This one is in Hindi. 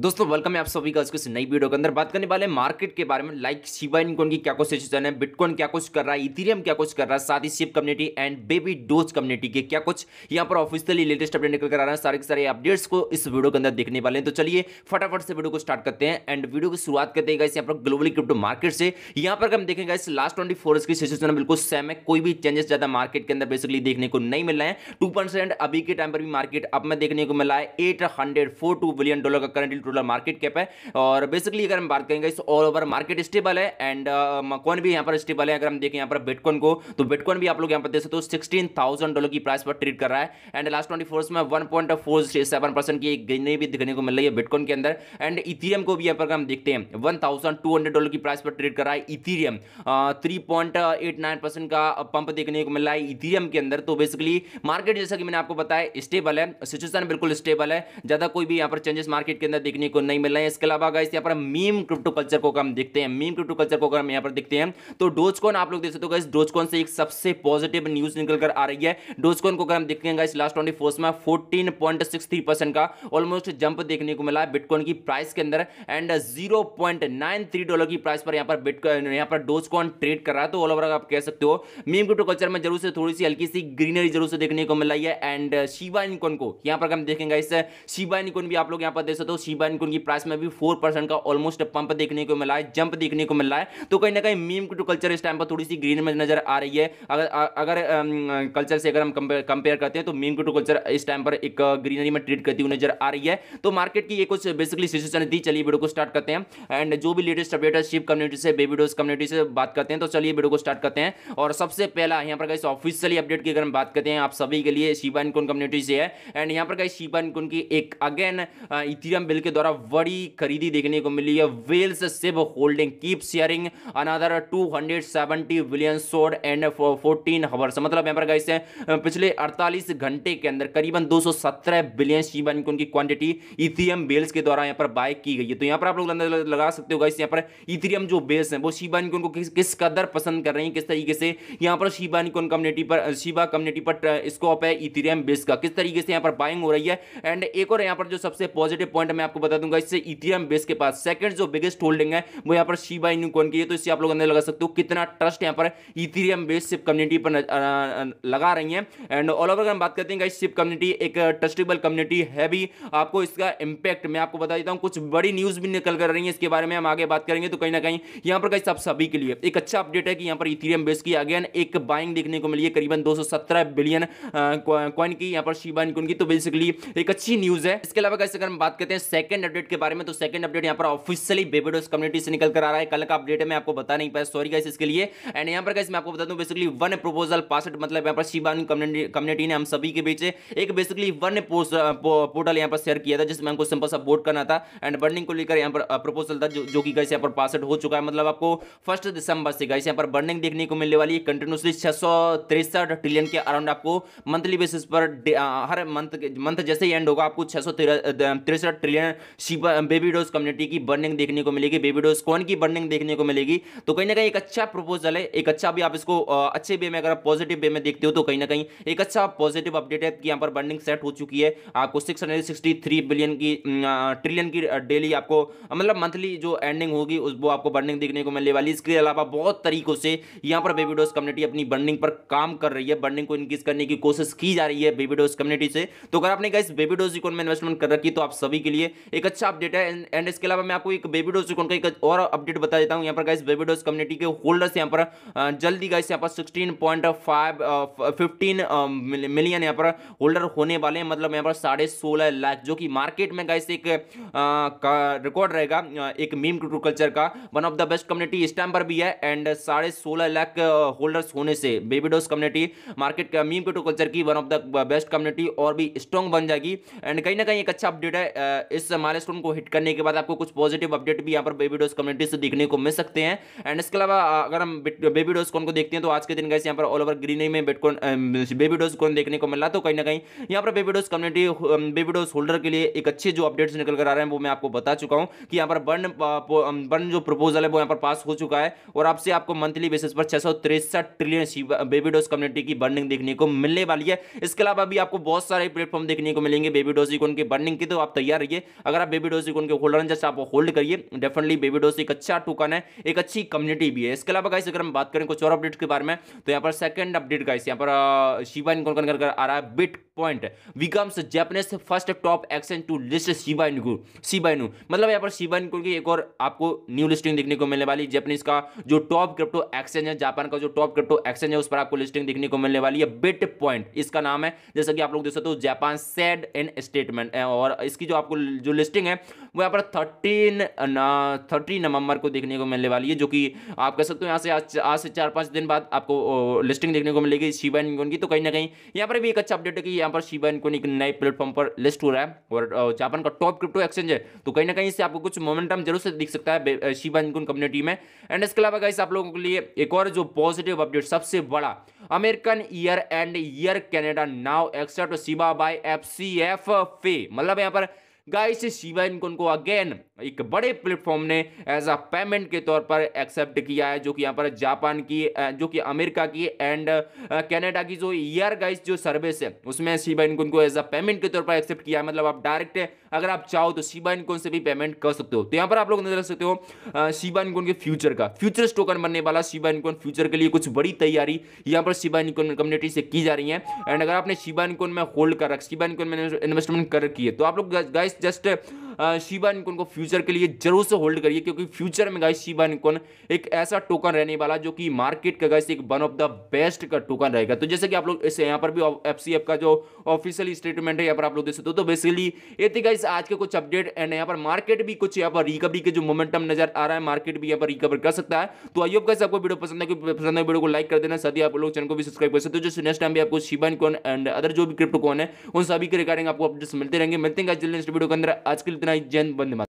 दोस्तों वेलकम है आप सभी का इस नई वीडियो के अंदर बात करने वाले मार्केट के बारे में लाइक शिवा इनकोन की क्या कुछ सिचुएशन है बिटकॉइन क्या कुछ कर रहा है इथेरियम क्या कुछ कर रहा है साथ ही Shib community and baby doge community के क्या कुछ यहाँ पर ऑफिशियली लेटेस्ट अपडेट निकल कर आ रहे हैं सारे के सारे अपडेट्स को इस वीडियो के अंदर देखने वाले हैं तो चलिए फटाफट से वीडियो को स्टार्ट करते हैं एंड वीडियो की शुरुआत करते हैं यहाँ पर ग्लोबली क्रिप्टो मार्केट से यहाँ पर हम देखेंगे इस लास्ट ट्वेंटी फोर की सिचुएशन बिल्कुल सेम है कोई भी चेंजेस ज्यादा मार्केट के अंदर बेसिकली देखने को नहीं मिल रहा है टू अभी के टाइम पर भी मार्केट अब में देखने को मिला है एट बिलियन डॉलर का करंट टोटल मार्केट कैप है और बेसिकली अगर हम बात करेंगे इस ऑल ओवर मार्केट स्टेबल है एंड कौन uh, भी यहाँ पर स्टेबल है अगर हम देखें यहाँ पर बिटकॉन को तो बिटकॉन भी आप लोग यहाँ पर देख सकते हो सिक्सटीन थाउजेंड डॉलर की प्राइस पर ट्रेड कर रहा है एंड लास्ट ट्वेंटी फोर्स में one point four seven percent की गिरने भी दिखने को मिल रही है बिटकॉन के अंदर एंड इथीरियम को भी यहाँ पर हम देखते हैं one thousand two hundred dollar की प्राइस पर ट्रेड कर रहा है Ethereum three point eight nine percent का पंप देखने को मिल रहा है इथीरियम के अंदर तो बेसिकली मार्केट जैसा कि मैंने आपको बताया स्टेबल है सिचुएशन बिल्कुल स्टेबल है ज़्यादा कोई भी यहाँ पर चेंजेस मार्केट के अंदर देखने देखने को नहीं मिल रहा है इसके अलावा गाइस यहाँ पर मीम क्रिप्टो कल्चर को अगर हम देखते हैं मीम क्रिप्टो कल्चर को अगर हम यहाँ पर देखते हैं तो डोजकॉन आप लोग देख सकते हो गाइस डोजकॉन से एक सबसे पॉजिटिव न्यूज निकल कर आ रही है डोजकॉन को अगर हम देखते हैं गाइस लास्ट ट्वेंटी फोर्स में fourteen point six three percent का ऑलमोस्ट जंप देखने को मिला है बिटकॉइन की प्राइस के अंदर and zero point nine three dollar की प्राइस पर यहाँ पर बिटकॉइन यहाँ पर डोजकॉन ट्रेड कर रहा है तो ऑल ओवर आप कह सकते हो मीम क्रिप्टो कल्चर में जरूर से थोड़ी सी हल्की सी ग्रीनरी जरूर से देखने को मिल है एंड शिवा इनकोन को यहाँ पर हम देखेंगे इससे शिवा इनकोन भी आप लोग यहाँ पर देख सकते हो शिवा बाइन के उनकी प्राइस में भी फोर परसेंट का ऑलमोस्ट पंप देखने को मिला है जंप देखने को मिल रहा है तो कहीं ना कहीं मीम टू कल्चर इस टाइम पर थोड़ी सी ग्रीन में नजर आ रही है अगर अगर कल्चर से अगर हम कंपेयर करते हैं तो मीम टू कल्चर इस टाइम पर एक ग्रीनरी में ट्रीट करती हुई नजर आ रही है तो मार्केट की ये कुछ बेसिकली सिचुएशन थी चलिए वीडियो को स्टार्ट करते हैं एंड जो भी लेटेस्ट अपडेट है शिप कम्युनिटी से बेबी डोज कम्युनिटी से बात करते हैं तो चलिए वीडियो को स्टार्ट करते हैं और सबसे पहला यहाँ पर कहीं ऑफिशियली अपडेट की अगर हम बात करते हैं आप सभी के लिए शिबा इनकोन कम्युनिटी से है एंड यहाँ पर कहीं शिबा इनकोन की एक अगेन इथीरियम बिल के के द्वारा बड़ी खरीदी देखने को मिली है whales Shib holding keep sharing another 270 billion sold and 14 hours मतलब यहाँ पर गाइस पिछले 48 घंटे के अंदर करीबन 217 बिलियन सी बन की उनकी क्वांटिटी इथियम बेल्स के द्वारा यहाँ पर बाय की गई है तो यहाँ पर आप लोग लगा सकते हो गाइस यहाँ पर इथियम जो बेल्स हैं वो शिबा इनको उनको किस कदर पसंद कर रही है किस तरीके से यहाँ पर शिबा इनको कम्युनिटी पर शिबा कम्युनिटी पर स्कोप है इथियम बेस का किस तरीके से यहाँ पर बाइंग हो रही है एंड एक और यहाँ पर जो सबसे पॉजिटिव पॉइंट मैं आपको बता दूंगा इससे इथियम बेस के पास सेकंड जो बिगेस्ट होल्डिंग है वो यहाँ पर शिबा इनकॉन की है तो इससे आप लोग अंदर लगा सकते हो कितना ट्रस्ट यहाँ पर इथियम बेस शिप कम्युनिटी पर लगा रही है एंड ऑल ओवर अगर हम बात करते हैं शिप कम्युनिटी एक ट्रस्टेबल कम्युनिटी है भी आपको इसका इंपैक्ट मैं आपको बता देता हूँ कुछ बड़ी न्यूज भी निकल कर रही है इसके बारे में हम आगे बात करेंगे तो कहीं ना कहीं यहाँ पर कहीं सब सभी के लिए एक अच्छा अपडेट है कि यहाँ पर इथियम बेस की अगेन एक बाइंग देखने को मिली है करीबन दो बिलियन कॉइन की यहाँ पर शिबा इनकुन की तो बेसिकली एक अच्छी न्यूज है इसके अलावा कैसे अगर हम बात करते हैं सेकंड अपडेट के बारे में तो सेकंड अपडेट यहाँ पर ऑफिशियली बेबीडोस कम्युनिटी से निकल कर आ रहा है कल का अपडेट है मैं आपको बता नहीं पाया सॉरी गाइस इसके लिए एंड यहाँ पर गाइस मैं आपको बता दूं बेसिकली वन प्रोपोजल पासड मतलब यहाँ पर शिवानी कम्युनिटी ने हम सभी के बीच एक बेसिकली वन पोर्टल यहाँ पर शेयर किया था जिसमें हमको सिंपल सा वोट करना था एंड बर्निंग को लेकर यहाँ पर प्रपोजल था जो, कि गाइस यहाँ पर पासड हो चुका है मतलब आपको फर्स्ट दिसंबर से गाइस यहाँ पर बर्निंग देखने को मिलने वाली है कंटिन्यूसली छह ट्रिलियन के अराउंड आपको मंथली बेसिस पर हर मंथ मंथ जैसे ही एंड होगा आपको छह तिरसठ ट्रिलियन बेबी डोज कम्युनिटी की बर्निंग देखने को मिलेगी बेबी डोज कौन की बर्निंग देखने को मिलेगी तो कहीं ना कहीं एक अच्छा प्रपोजल है एक अच्छा भी आप इसको अच्छे वे में अगर आप पॉजिटिव वे में देखते हो तो कहीं ना कहीं एक अच्छा पॉजिटिव अपडेट है कि यहाँ पर बर्निंग सेट हो चुकी है आपको सिक्स बिलियन की ट्रिलियन की डेली आपको मतलब मंथली जो एंडिंग होगी उस वो आपको बर्निंग देखने को मिलने वाली इसके अलावा बहुत तरीकों से यहाँ पर बेबी डोज कम्युनिटी अपनी बर्निंग पर काम कर रही है बर्निंग को इंक्रीज करने की कोशिश की जा रही है बेबी डोज कम्युनिटी से तो अगर आपने गाइस बेबी डोज इकोन में इन्वेस्टमेंट कर रखी तो आप सभी के लिए एक अच्छा अपडेट है एंड इसके अलावा मैं आपको एक बेबी डोज का एक और अपडेट बता देता हूँ यहाँ पर गाइस बेबी डोज कम्युनिटी के होल्डर्स यहाँ पर जल्दी गाइस यहाँ पर sixteen point five fifteen million यहाँ पर होल्डर होने वाले हैं मतलब यहाँ पर साढ़े सोलह लाख जो कि मार्केट में गाइस एक रिकॉर्ड रहेगा एक मीम कल्चर का one of the best community इस टाइम पर भी है एंड साढ़े सोलह लाख होल्डर्स होने से बेबी डोज कम्युनिटी मार्केट का मीम कल्चर की one of the best community और भी स्ट्रॉन्ग बन जाएगी एंड कहीं ना कहीं एक अच्छा अपडेट है इस हमारे स्टोन को हिट करने के बाद आपको कुछ पॉजिटिव अपडेट भी यहाँ पर बेबी डोज कम्युनिटी से देखने को मिल सकते हैं एंड इसके अलावा अगर हम बेबी डोज कौन को देखते हैं तो आज के दिन गैस यहाँ पर ऑल ओवर ग्रीनरी में बेटकॉन बेबी डोज कौन देखने को मिला तो कहीं ना कहीं यहाँ पर baby doge community baby doge holder के लिए एक अच्छे जो अपडेट्स निकल कर आ रहे हैं वो मैं आपको बता चुका हूँ कि यहाँ पर बर्न बर्न जो प्रपोजल है वो यहाँ पर पास हो चुका है और आपसे आपको मंथली बेसिस पर छह ट्रिलियन बेबी डोज कम्युनिटी की बर्निंग देखने को मिलने वाली है इसके अलावा भी आपको बहुत सारे प्लेटफॉर्म देखने को मिलेंगे बेबी डोज इकोन की बर्निंग की तो आप तैयार रहिए अगर आप बेबी डोज इकोन को होल्ड जस्ट आप होल्ड करिए डेफिनेटली बेबी डोज एक अच्छा टोकन है एक अच्छी कम्युनिटी भी है इसके अलावा गाइस अगर हम बात करें कुछ और अपडेट के बारे में तो यहाँ पर सेकंड अपडेट गाइस यहाँ पर शिवा इनको आ रहा है BITPoint becomes Japanese first top exchange to list Shiba इनको शिवा इनू मतलब यहाँ पर शिवा इनको की एक और आपको न्यू लिस्टिंग देखने को मिलने वाली जैपनीज का जो टॉप क्रिप्टो एक्सचेंज है जापान का जो टॉप क्रिप्टो एक्सचेंज है उस पर आपको लिस्टिंग देखने को मिलने वाली है बिट पॉइंट इसका नाम है जैसा कि आप लोग देख सकते हो जापान सेड इन स्टेटमेंट और इसकी जो आपको जो जो लिस्टिंग है वो यहाँ पर थर्टीन थर्टी नवंबर को देखने को मिलने वाली है जो कि आप कह सकते हो यहाँ से आज आज से चार पाँच दिन बाद आपको लिस्टिंग देखने को मिलेगी शिवा इनकोन की तो कहीं ना कहीं यहाँ पर भी एक अच्छा अपडेट है कि यहाँ पर शिवा इनकोन एक नए प्लेटफॉर्म पर लिस्ट हो रहा है और जापान का टॉप क्रिप्टो एक्सचेंज है तो कहीं ना कहीं इससे आपको कुछ मोमेंटम जरूर से दिख सकता है शिवा इनकोन कम्युनिटी में एंड इसके अलावा कहीं आप लोगों के लिए एक और जो पॉजिटिव अपडेट सबसे बड़ा American year and year Canada now accept Shiba by F C F pay मतलब यहाँ पर गाइस शिवा इनको उनको अगेन एक बड़े प्लेटफॉर्म ने एज अ पेमेंट के तौर पर एक्सेप्ट किया है जो कि यहाँ पर जापान की जो कि अमेरिका की एंड कनाडा की जो ईयर गाइस जो सर्विस है उसमें शिवा इनको उनको एज अ पेमेंट के तौर पर एक्सेप्ट किया है मतलब आप डायरेक्ट अगर आप चाहो तो सीबा इनकोन से भी पेमेंट कर सकते हो तो यहाँ पर आप लोग नजर रख सकते हो सीबा इनकोन के फ्यूचर का फ्यूचर टोकन बनने वाला सीबा इनकोन फ्यूचर के लिए कुछ बड़ी तैयारी यहाँ पर सीबा इनकोन कम्युनिटी से की जा रही है एंड अगर आपने सीबा इनकोन में होल्ड कर रखा सीबा इनकोन में इन्वेस्टमेंट कर रखी है तो आप लोग गाइस जस्ट शिबा निकोन को फ्यूचर के लिए जरूर से होल्ड करिए क्योंकि फ्यूचर में गाइस शिबा निकोन एक ऐसा टोकन रहने वाला जो कि मार्केट का गाइस एक वन ऑफ द बेस्ट का टोकन रहेगा तो जैसे कि आप लोग इसे यहाँ पर भी एफ सी एफ का जो ऑफिशियल स्टेटमेंट है यहाँ पर आप लोग देख सकते हो तो बेसिकली ये थी गाइस आज के कुछ अपडेट एंड यहाँ पर मार्केट भी कुछ यहाँ पर रिकवरी के जो मोमेंटम नजर आ रहा है मार्केट भी यहाँ पर रिकवर कर सकता है तो आइए होप गाइस आपको वीडियो पसंद है पसंद है वीडियो को लाइक कर देना साथ ही आप लोग चैनल को भी सब्सक्राइब कर सकते हो जैसे नेक्स्ट टाइम भी आपको शिबा निकोन एंड अदर जो भी क्रिप्टो कॉन है उन सभी के रिगार्डिंग आपको अपडेट्स मिलते रहेंगे मिलते हैं जल्दी नेक्स्ट वीडियो के अंदर आज के लिए ಜನ ಇಜ್ಜೆ ಅಂತ ಬಂದ್ವಿ ಮತ್ತೆ